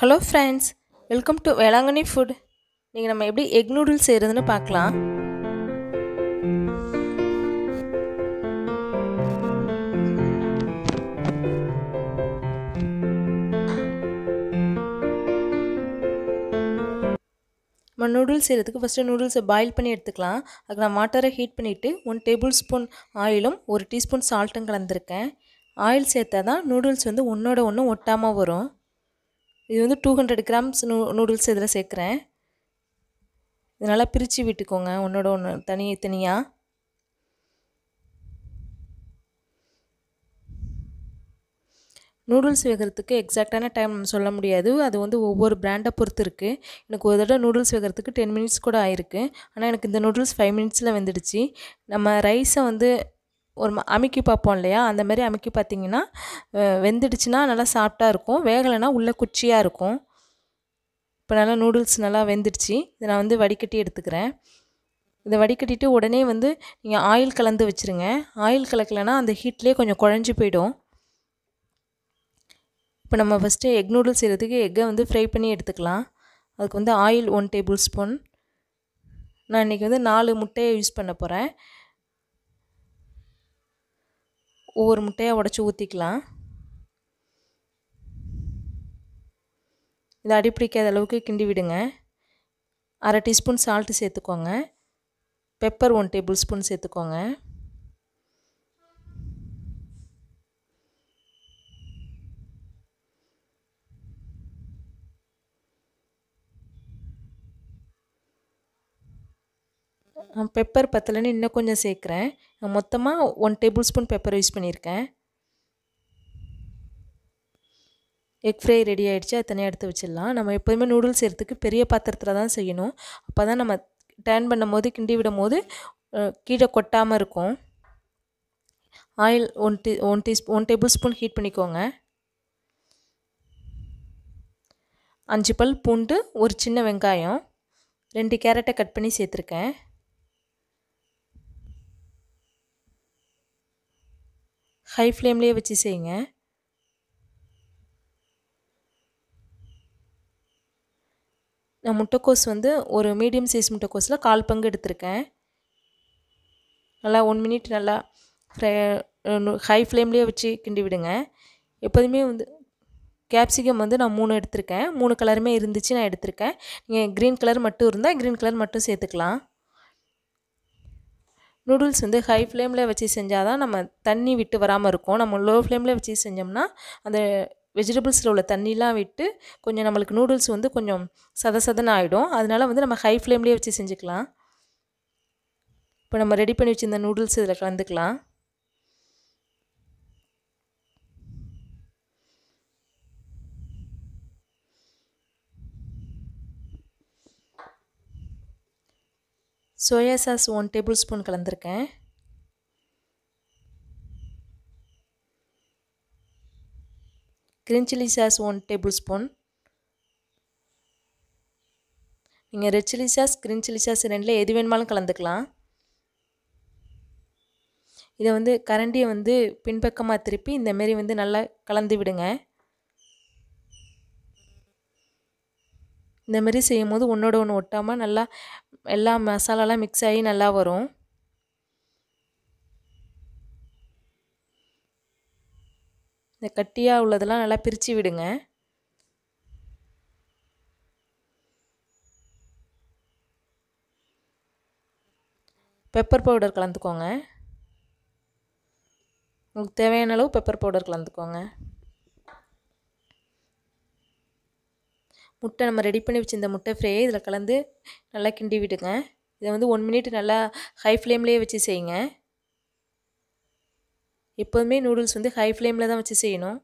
hello friends welcome to Velankanni food நீங்கள் நம்ம எப்படி எக் நூடுல்ஸ் செய்கிறதுன்னு பார்க்கலாம் நம்ம நூடுல்ஸ் செய்கிறதுக்கு ஃபஸ்ட்டு நூடுல்ஸை பாயில் பண்ணி எடுத்துக்கலாம் அதுக்கு நான் வாட்டரை ஹீட் பண்ணிவிட்டு ஒன் டேபிள் ஸ்பூன் ஆயிலும் ஒரு டீஸ்பூன் சால்ட்டும் கலந்துருக்கேன் ஆயில் சேர்த்தா தான் நூடுல்ஸ் வந்து ஒன்றோட ஒன்று ஒட்டாமல் வரும் இது வந்து டூ ஹண்ட்ரட் கிராம்ஸ் நூ நூடுல்ஸ் இதில் சேர்க்குறேன் இது நல்லா பிரித்து விட்டுக்கோங்க ஒன்றோட ஒன்று தனி தனியாக நூடுல்ஸ் வைக்கிறதுக்கு எக்ஸாக்டான டைம் சொல்ல முடியாது அது வந்து ஒவ்வொரு பிராண்டை பொறுத்து இருக்குது எனக்கு ஒரு தடவை நூடுல்ஸ் வைக்கிறதுக்கு டென் மினிட்ஸ் கூட ஆயிருக்கு ஆனால் எனக்கு இந்த நூடுல்ஸ் ஃபைவ் மினிட்ஸில் வந்துடுச்சு நம்ம ரைஸை வந்து ஒரு அமுக்கி பார்ப்போம் இல்லையா மாதிரி அமுக்கி பார்த்தீங்கன்னா வெந்துடுச்சுன்னா நல்லா சாஃப்டாக இருக்கும் வேகலைன்னா உள்ளே குச்சியாக இருக்கும் இப்போ நல்லா நூடுல்ஸ் நல்லா வெந்துடுச்சு இதை நான் வந்து வடிகட்டி எடுத்துக்கிறேன் இதை வடிகட்டிட்டு உடனே வந்து நீங்கள் ஆயில் கலந்து வச்சுருங்க ஆயில் கலக்கலைன்னா அந்த ஹீட்லேயே கொஞ்சம் குழஞ்சி போயிடும் இப்போ நம்ம ஃபஸ்ட்டு எக் நூடுல்ஸ் செய்கிறதுக்கு எக்கை வந்து ஃப்ரை பண்ணி எடுத்துக்கலாம் அதுக்கு வந்து ஆயில் ஒன் டேபிள் ஸ்பூன் நான் இன்றைக்கி வந்து நாலு முட்டையை யூஸ் பண்ண போகிறேன் ஒவ்வொரு முட்டையாக உடச்சி ஊற்றிக்கலாம் இது அடிப்பிடிக்காத அளவுக்கு கிண்டி விடுங்க அரை டீஸ்பூன் சால்ட்டு சேர்த்துக்கோங்க பெப்பர் ஒன் டேபிள் ஸ்பூன் சேர்த்துக்கோங்க பெப்பர் பத்தலைன்னு இன்னும் கொஞ்சம் சேர்க்குறேன் மொத்தமாக one table spoon pepper use பண்ணியிருக்கேன் எக் ஃப்ரை ரெடி ஆகிடுச்சு அது தனியாக எடுத்து வச்சிடலாம் நம்ம எப்போதுமே நூடுல்ஸ் எடுத்துக்கு பெரிய பாத்திரத்தில் தான் செய்யணும் அப்போ தான் நம்ம டேர்ன் பண்ணும் போது கிண்டி விடும் போது கீழே கொட்டாமல் இருக்கும் oil one tea one teaspoon one table spoon heat பண்ணிக்கோங்க அஞ்சு பல் பூண்டு ஒரு சின்ன வெங்காயம் ரெண்டு கேரட்டை கட் பண்ணி சேர்த்துருக்கேன் ஹை ஃப்ளேம்லேயே வச்சு செய்யுங்க நான் முட்டைக்கோஸ் வந்து ஒரு மீடியம் சைஸ் முட்டைக்கோஸில் கால் பங்கு எடுத்திருக்கேன் நல்லா ஒன் மினிட் நல்லா ஃப்ரை ஹை ஃப்ளேம்லேயே வச்சு கிண்டி விடுங்க எப்போதுமே வந்து கேப்சிகம் வந்து நான் மூணு எடுத்திருக்கேன் மூணு கலருமே இருந்துச்சு நான் எடுத்திருக்கேன் நீங்கள் க்ரீன் கலர் மட்டும் இருந்தால் க்ரீன் கலர் மட்டும் சேர்த்துக்கலாம் நூடுல்ஸ் வந்து ஹை ஃப்ளேமில் வச்சு செஞ்சால் தான் நம்ம தண்ணி விட்டு வராமல் இருக்கும் நம்ம லோ ஃப்ளேமில் வச்சு செஞ்சோம்னா அந்த வெஜிடபிள்ஸில் உள்ள தண்ணிலாம் விட்டு கொஞ்சம் நம்மளுக்கு நூடுல்ஸ் வந்து கொஞ்சம் சத சதன ஆகிடும் அதனால் வந்து நம்ம ஹை ஃப்ளேம்லேயே வச்சு செஞ்சுக்கலாம் இப்போ நம்ம ரெடி பண்ணி வச்சுருந்த நூடுல்ஸ் இதில் கலந்துக்கலாம் soya sauce one table spoon கலந்துருக்கேன் green chilli sauce one table spoon நீங்கள் red chilli sauce green chilli sauce ரெண்டில் எது வேணுமாலும் கலந்துக்கலாம் இதை வந்து கரண்டியை வந்து பின்பக்கமாக திருப்பி இந்தமாரி வந்து நல்லா கலந்து விடுங்க இந்தமாரி செய்யும் போது ஒன்றோட ஒன்று ஒட்டாமல் நல்லா எல்லா மசாலாலாம் மிக்ஸ் ஆகி நல்லா வரும் இந்த கட்டியாக உள்ளதெல்லாம் நல்லா பிரித்து விடுங்க பெப்பர் பவுடர் கலந்துக்கோங்க உங்களுக்கு தேவையான அளவு பெப்பர் பவுடர் கலந்துக்கோங்க முட்டை நம்ம ரெடி பண்ணி வச்சுருந்த முட்டை ஃப்ரையை இதில் கலந்து நல்லா கிண்டி விடுங்க இதை வந்து ஒன் மினிட் நல்லா ஹை ஃப்ளேம்லேயே வச்சு செய்யுங்க எப்போதுமே நூடுல்ஸ் வந்து ஹை ஃப்ளேமில் தான் வச்சு செய்யணும்